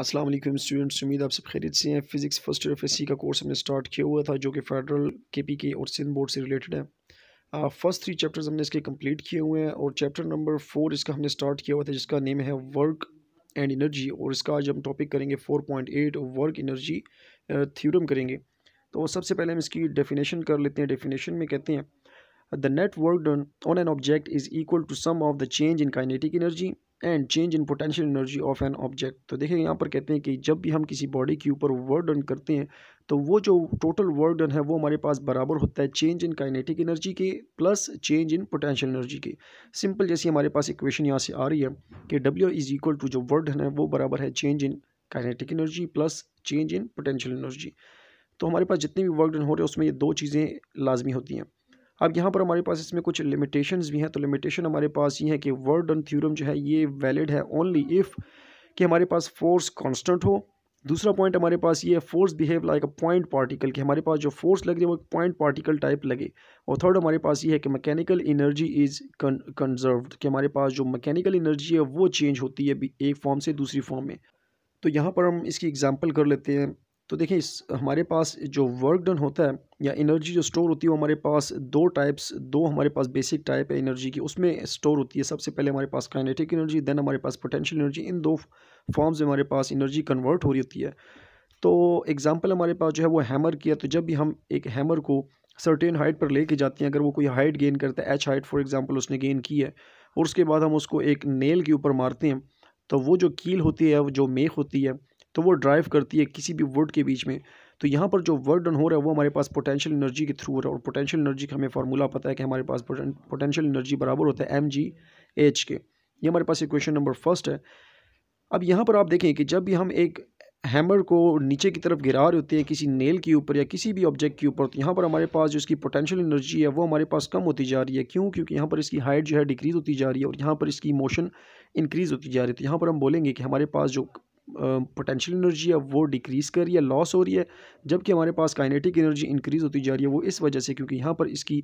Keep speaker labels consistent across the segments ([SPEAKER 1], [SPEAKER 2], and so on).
[SPEAKER 1] Aslam students उम्मीद आप सब खरीद से हैं physics first year F S C का कोर्स हमने स्टार्ट किया हुआ था जो कि फेडरल के पी के और सिंध बोर्ड से रिलेटेड है फर्स्ट थ्री चैप्टर्स हमने इसके कंप्लीट किए हुए हैं और चैप्टर नंबर फोर इसका हमने स्टार्ट किया हुआ था जिसका नेम है वर्क एंड एनर्जी और इसका आज हम टॉपिक करेंगे four point eight work energy theorem करेंगे तो सबसे पहले हम इसकी डेफिनेशन कर लेते हैं डेफिनेशन में कहते हैं the net work done on an object is equal to sum of the change in kinetic energy and change in potential energy of an object तो देखिए यहाँ पर कहते हैं कि जब भी हम किसी बॉडी के ऊपर वर्क डन करते हैं तो वो जो टोटल वर्क डन है वो हमारे पास बराबर होता है चेंज इन काइनेटिक एनर्जी के plus change in potential energy के सिंपल जैसी हमारे पास इक्वेशन यहाँ से आ रही है कि डब्ल्यू इज इक्वल टू जो वर्क डन है वो बराबर है change in kinetic energy plus change in potential energy तो हमारे पास जितने भी वर्क डन हो रहे हैं उसमें ये दो चीज़ें लाजमी होती हैं अब यहाँ पर हमारे पास इसमें कुछ लिमिटेशंस भी हैं तो लिमिटेशन हमारे पास ये है कि वर्ड एंड थ्यूरम जो है ये वैलिड है ओनली इफ़ कि हमारे पास फोर्स कॉन्स्टेंट हो दूसरा पॉइंट हमारे पास ये है force behave like a point particle कि हमारे पास जो फोर्स लग रही है वो पॉइंट पार्टिकल टाइप लगे और थर्ड हमारे पास ये है कि मैकेनिकल एनर्जी इज़ कंजर्व कि हमारे पास जो मैकेनिकल एनर्जी है वो चेंज होती है एक फॉर्म से दूसरी फॉर्म में तो यहाँ पर हम इसकी एग्जाम्पल कर लेते हैं तो देखिए इस हमारे पास जो वर्क डन होता है या एनर्जी जो स्टोर होती है वो हमारे पास दो टाइप्स दो हमारे पास बेसिक टाइप है एनर्जी की उसमें स्टोर होती है सबसे पहले हमारे पास काइनेटिक एनर्जी देन हमारे पास पोटेंशियल एनर्जी इन दो फॉर्म्स में हमारे पास एनर्जी कन्वर्ट हो रही होती है तो एग्ज़ाम्पल हमारे पास जो है वो हैमर किया तो जब भी हम एक हैमर को सर्टेन हाइट पर लेके जाते हैं अगर वो कोई हाइट गेन करता है एच हाइट फॉर एग्ज़ाम्पल उसने गेन की है और उसके बाद हम उसको एक नेल के ऊपर मारते हैं तो वो जो कील होती है वो जो मेख होती है तो वो ड्राइव करती है किसी भी वर्ड के बीच में तो यहाँ पर जो वर्क डन हो रहा है वो हमारे पास पोटेंशियल एनर्जी के थ्रू हो रहा है और पोटेंशियल एनर्जी का हमें फार्मूला पता है कि हमारे पास पोटेंशियल एनर्जी बराबर होता है एम जी एच के ये हमारे पास इक्वेशन नंबर फर्स्ट है अब यहाँ पर आप देखें कि जब भी हम एक हैमर को नीचे की तरफ गिरा रहे होते हैं किसी नेल के ऊपर या किसी भी ऑब्जेक्ट के ऊपर तो यहाँ पर हमारे पास जो इसकी पोटेंशियल एनर्जी है वो हमारे पास कम होती जा रही है क्यों क्योंकि यहाँ पर इसकी हाइट जो है डिक्रीज़ होती जा रही है और यहाँ पर इसकी मोशन इंक्रीज़ होती जा रही है तो यहाँ पर हम बोलेंगे कि हमारे पास जो पोटेंशियल एनर्जी है वो डिक्रीज़ कर रही है लॉस हो रही है जबकि हमारे पास काइनेटिक एनर्जी इंक्रीज़ होती जा रही है वो इस वजह से क्योंकि यहाँ पर इसकी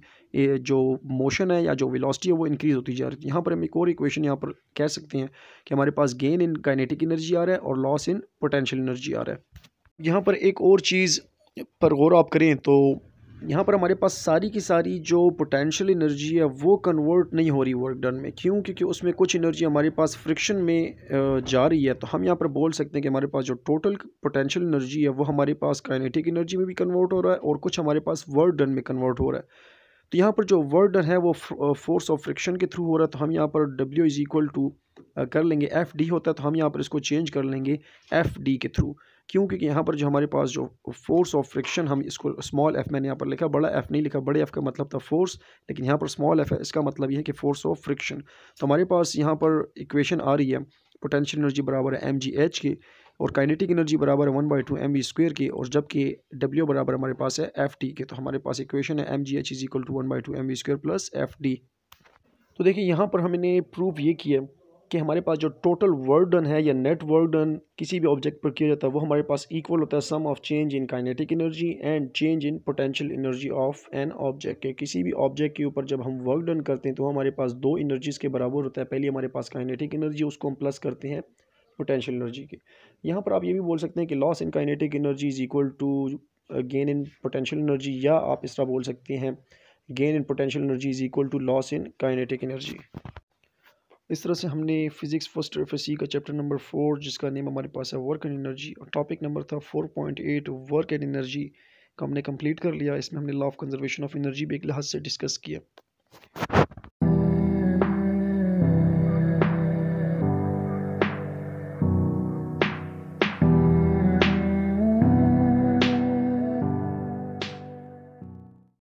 [SPEAKER 1] जो मोशन है या जो वेलोसिटी है वो इंक्रीज़ होती जा रही है यहाँ पर हम एक और इक्वेशन यहाँ पर कह सकते हैं कि हमारे पास गेन इन काइनेटिक एनर्जी आ रहा है और लॉस इन पोटेंशियल एनर्जी आ रहा है यहाँ पर एक और चीज़ पर गौर आप करें तो यहाँ पर हमारे पास सारी की सारी जो पोटेंशियल एनर्जी है वो कन्वर्ट नहीं हो रही वर्क डन में क्यों क्योंकि उसमें कुछ एनर्जी हमारे पास फ्रिक्शन में जा रही है तो हम यहाँ पर बोल सकते हैं कि हमारे पास जो टोटल पोटेंशियल एनर्जी है वो हमारे पास काइनेटिक एनर्जी में भी कन्वर्ट हो रहा है और कुछ हमारे पास वर्क डन में कन्वर्ट हो रहा है तो यहाँ पर जो वर्क डन है वो फोर्स ऑफ फ्रिक्शन के थ्रू हो रहा है तो हम यहाँ पर डब्ल्यू इज़ इक्वल टू कर लेंगे एफ़ डी होता है तो हम यहाँ पर इसको चेंज कर लेंगे एफ़ डी के थ्रू क्यों क्योंकि यहाँ पर जो हमारे पास जो फोर्स ऑफ फ्रिक्शन हम इसको स्मॉल एफ मैंने यहाँ पर लिखा बड़ा एफ नहीं लिखा बड़े एफ का मतलब था फोर्स लेकिन यहाँ पर स्मॉल एफ है इसका मतलब यह है कि फोर्स ऑफ फ्रिक्शन तो हमारे पास यहाँ पर इक्वेशन आ रही है पोटेंशियल एनर्जी बराबर है एम जी एच की और काइनेटिक एनर्जी बराबर है one by two M V square की और जबकि डब्ल्यू बराबर हमारे पास है एफ टी के तो हमारे पास इक्वेशन है M G H is equal to one by two M V square plus F D तो देखिए यहाँ पर हमने प्रूफ ये किया कि हमारे पास जो टोटल वर्क डन है या नेट वर्क डन किसी भी ऑब्जेक्ट पर किया जाता है वो हमारे पास इक्वल होता है sum of change in kinetic energy and change in potential energy of an object के किसी भी ऑब्जेक्ट के ऊपर जब हम वर्क डन करते हैं तो हमारे पास दो एनर्जीज़ के बराबर होता है पहली हमारे पास काइनेटिक एनर्जी उसको हम प्लस करते हैं पोटेंशियल एनर्जी के यहाँ पर आप ये भी बोल सकते हैं कि loss in kinetic energy is equal to gain in potential energy या आप इस तरह बोल सकते हैं gain in potential energy is equal to loss in kinetic energy इस तरह से हमने फिज़िक्स फर्स्ट एफ का चैप्टर नंबर फोर जिसका नेम हमारे पास है वर्क एंड एनर्जी और टॉपिक नंबर था four point eight work and energy का हमने कंप्लीट कर लिया इसमें हमने law of conservation of energy भी एक लिहाज से डिस्कस किया